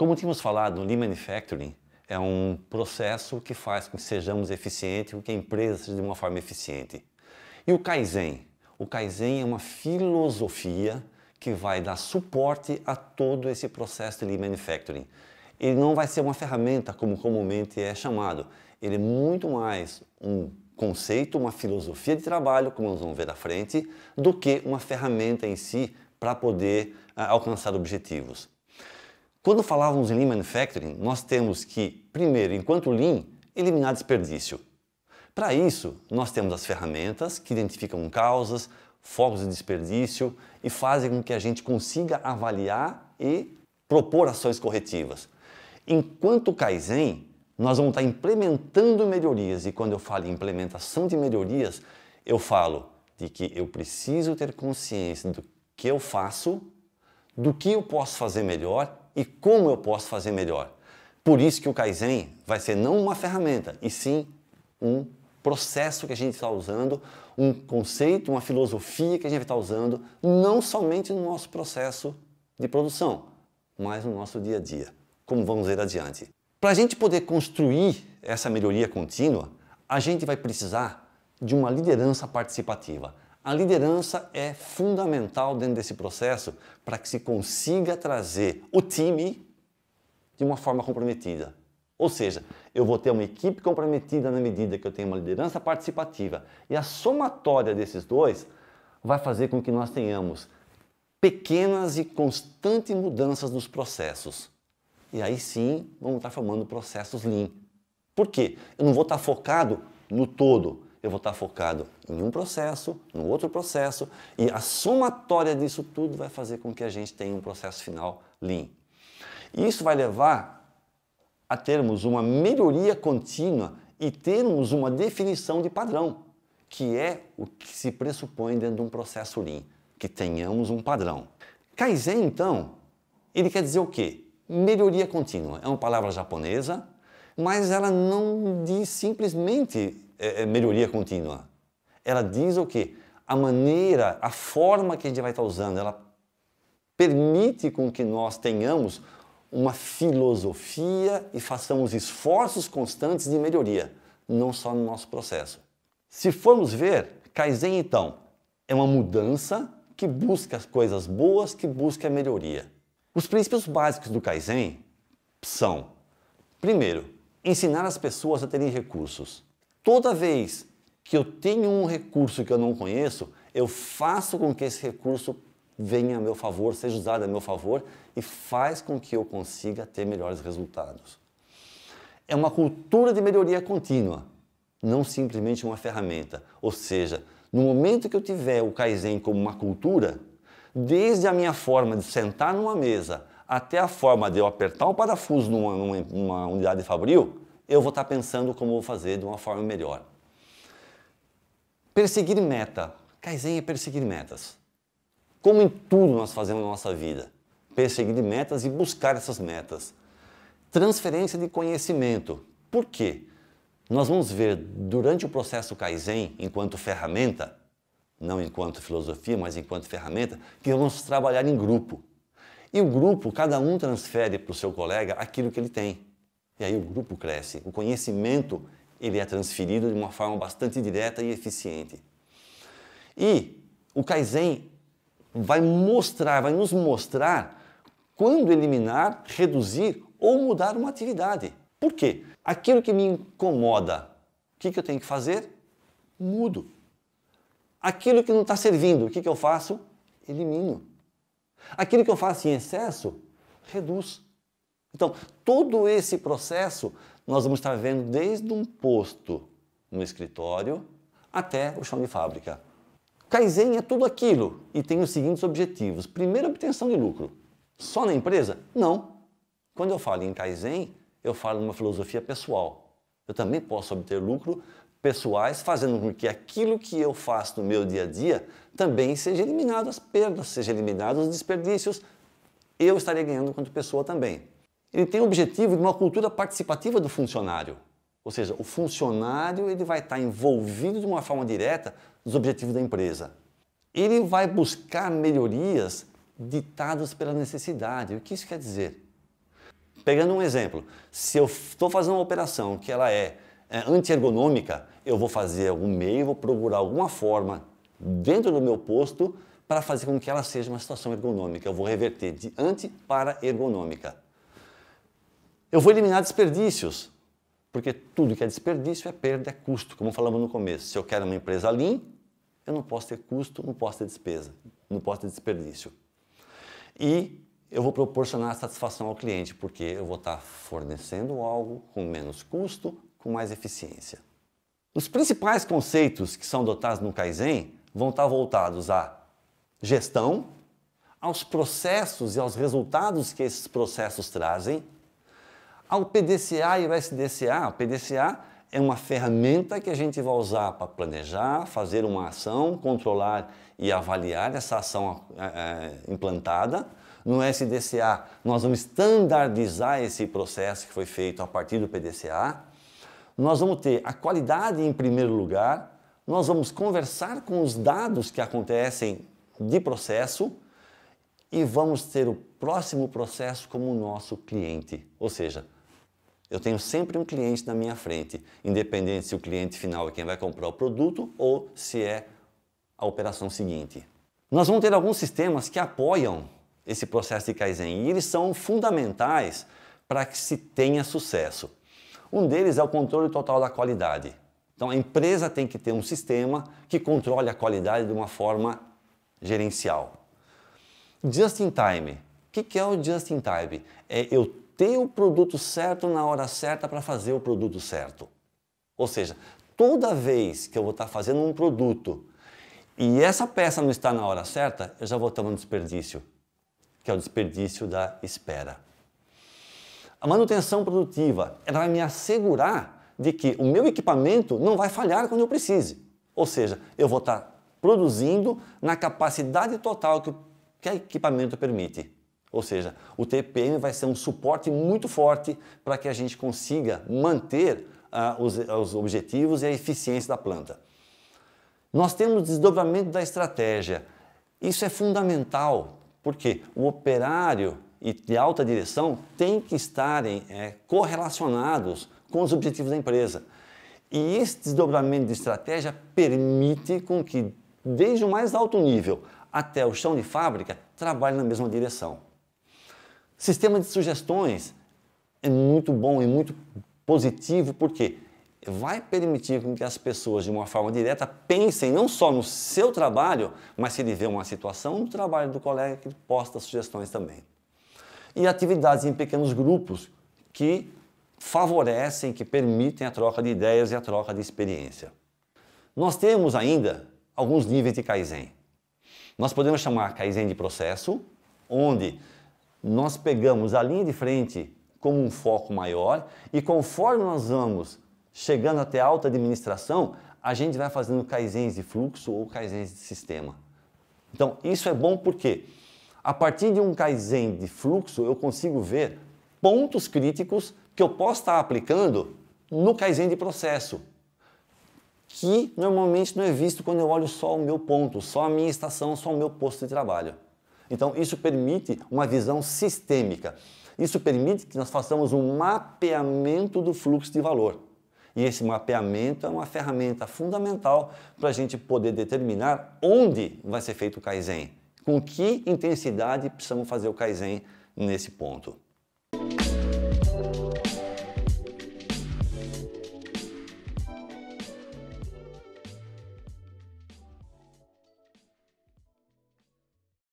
Como tínhamos falado, o Lean Manufacturing é um processo que faz com que sejamos eficientes, com que a empresa seja de uma forma eficiente. E o Kaizen? O Kaizen é uma filosofia que vai dar suporte a todo esse processo de Lean Manufacturing. Ele não vai ser uma ferramenta como comumente é chamado. Ele é muito mais um conceito, uma filosofia de trabalho, como nós vamos ver à frente, do que uma ferramenta em si para poder ah, alcançar objetivos. Quando falávamos em Lean Manufacturing, nós temos que, primeiro, enquanto Lean, eliminar desperdício. Para isso, nós temos as ferramentas que identificam causas, focos de desperdício e fazem com que a gente consiga avaliar e propor ações corretivas. Enquanto Kaizen, nós vamos estar implementando melhorias e quando eu falo em implementação de melhorias, eu falo de que eu preciso ter consciência do que eu faço, do que eu posso fazer melhor e como eu posso fazer melhor. Por isso que o Kaizen vai ser não uma ferramenta, e sim um processo que a gente está usando, um conceito, uma filosofia que a gente está usando, não somente no nosso processo de produção, mas no nosso dia a dia, como vamos ver adiante. Para a gente poder construir essa melhoria contínua, a gente vai precisar de uma liderança participativa. A liderança é fundamental dentro desse processo para que se consiga trazer o time de uma forma comprometida. Ou seja, eu vou ter uma equipe comprometida na medida que eu tenho uma liderança participativa. E a somatória desses dois vai fazer com que nós tenhamos pequenas e constantes mudanças nos processos. E aí sim, vamos estar formando processos lean. Por quê? Eu não vou estar focado no todo, eu vou estar focado em um processo, no outro processo, e a somatória disso tudo vai fazer com que a gente tenha um processo final lean. isso vai levar a termos uma melhoria contínua e termos uma definição de padrão, que é o que se pressupõe dentro de um processo lean, que tenhamos um padrão. Kaizen, então, ele quer dizer o quê? Melhoria contínua. É uma palavra japonesa, mas ela não diz simplesmente é, é melhoria contínua. Ela diz o quê? A maneira, a forma que a gente vai estar usando, ela permite com que nós tenhamos uma filosofia e façamos esforços constantes de melhoria, não só no nosso processo. Se formos ver, Kaizen então é uma mudança que busca as coisas boas, que busca a melhoria. Os princípios básicos do Kaizen são: primeiro, ensinar as pessoas a terem recursos. Toda vez que eu tenho um recurso que eu não conheço, eu faço com que esse recurso venha a meu favor, seja usado a meu favor e faz com que eu consiga ter melhores resultados. É uma cultura de melhoria contínua, não simplesmente uma ferramenta. Ou seja, no momento que eu tiver o Kaizen como uma cultura, desde a minha forma de sentar numa mesa até a forma de eu apertar um parafuso numa, numa, numa unidade fabril, eu vou estar pensando como vou fazer de uma forma melhor. Perseguir meta. Kaizen é perseguir metas. Como em tudo nós fazemos na nossa vida, perseguir metas e buscar essas metas. Transferência de conhecimento. Por quê? Nós vamos ver durante o processo Kaizen, enquanto ferramenta, não enquanto filosofia, mas enquanto ferramenta, que vamos trabalhar em grupo. E o grupo, cada um transfere para o seu colega aquilo que ele tem. E aí o grupo cresce. O conhecimento ele é transferido de uma forma bastante direta e eficiente. E o Kaizen vai mostrar, vai nos mostrar quando eliminar, reduzir ou mudar uma atividade. Por quê? Aquilo que me incomoda, o que, que eu tenho que fazer? Mudo. Aquilo que não está servindo, o que, que eu faço? Elimino. Aquilo que eu faço em excesso, reduz. Então, todo esse processo nós vamos estar vendo desde um posto no escritório até o chão de fábrica. Kaizen é tudo aquilo e tem os seguintes objetivos. Primeiro, obtenção de lucro. Só na empresa? Não. Quando eu falo em Kaizen, eu falo numa filosofia pessoal. Eu também posso obter lucro pessoais, fazendo com que aquilo que eu faço no meu dia a dia também seja eliminado as perdas, seja eliminado os desperdícios. Eu estarei ganhando quanto pessoa também ele tem o objetivo de uma cultura participativa do funcionário. Ou seja, o funcionário ele vai estar envolvido de uma forma direta nos objetivos da empresa. Ele vai buscar melhorias ditadas pela necessidade. O que isso quer dizer? Pegando um exemplo, se eu estou fazendo uma operação que ela é, é antiergonômica, eu vou fazer algum meio, vou procurar alguma forma dentro do meu posto para fazer com que ela seja uma situação ergonômica. Eu vou reverter de anti para ergonômica. Eu vou eliminar desperdícios, porque tudo que é desperdício é perda, é custo, como falamos no começo. Se eu quero uma empresa lean, eu não posso ter custo, não posso ter despesa, não posso ter desperdício. E eu vou proporcionar satisfação ao cliente, porque eu vou estar fornecendo algo com menos custo, com mais eficiência. Os principais conceitos que são adotados no Kaizen vão estar voltados à gestão, aos processos e aos resultados que esses processos trazem, ao PDCA e o SDCA. O PDCA é uma ferramenta que a gente vai usar para planejar, fazer uma ação, controlar e avaliar essa ação é, é implantada. No SDCA, nós vamos estandardizar esse processo que foi feito a partir do PDCA. Nós vamos ter a qualidade em primeiro lugar, nós vamos conversar com os dados que acontecem de processo e vamos ter o próximo processo como nosso cliente. Ou seja, eu tenho sempre um cliente na minha frente, independente se o cliente final é quem vai comprar o produto ou se é a operação seguinte. Nós vamos ter alguns sistemas que apoiam esse processo de Kaizen e eles são fundamentais para que se tenha sucesso. Um deles é o controle total da qualidade. Então a empresa tem que ter um sistema que controle a qualidade de uma forma gerencial. Just in time. O que é o just in time? É eu ter o produto certo na hora certa para fazer o produto certo. Ou seja, toda vez que eu vou estar tá fazendo um produto e essa peça não está na hora certa, eu já vou estar no desperdício, que é o desperdício da espera. A manutenção produtiva ela vai me assegurar de que o meu equipamento não vai falhar quando eu precise. Ou seja, eu vou estar tá produzindo na capacidade total que o que equipamento permite. Ou seja, o TPM vai ser um suporte muito forte para que a gente consiga manter ah, os, os objetivos e a eficiência da planta. Nós temos desdobramento da estratégia. Isso é fundamental, porque o operário e de alta direção têm que estarem é, correlacionados com os objetivos da empresa. E esse desdobramento de estratégia permite com que, desde o mais alto nível até o chão de fábrica, trabalhem na mesma direção. Sistema de sugestões é muito bom e muito positivo porque vai permitir que as pessoas, de uma forma direta, pensem não só no seu trabalho, mas se ele vê uma situação no trabalho do colega que posta sugestões também. E atividades em pequenos grupos que favorecem, que permitem a troca de ideias e a troca de experiência. Nós temos ainda alguns níveis de Kaizen. Nós podemos chamar Kaizen de processo, onde nós pegamos a linha de frente como um foco maior e conforme nós vamos chegando até a alta administração, a gente vai fazendo kaizens de fluxo ou kaizens de sistema. Então, isso é bom porque a partir de um kaizen de fluxo, eu consigo ver pontos críticos que eu posso estar aplicando no kaizen de processo, que normalmente não é visto quando eu olho só o meu ponto, só a minha estação, só o meu posto de trabalho. Então, isso permite uma visão sistêmica. Isso permite que nós façamos um mapeamento do fluxo de valor. E esse mapeamento é uma ferramenta fundamental para a gente poder determinar onde vai ser feito o Kaizen, com que intensidade precisamos fazer o Kaizen nesse ponto.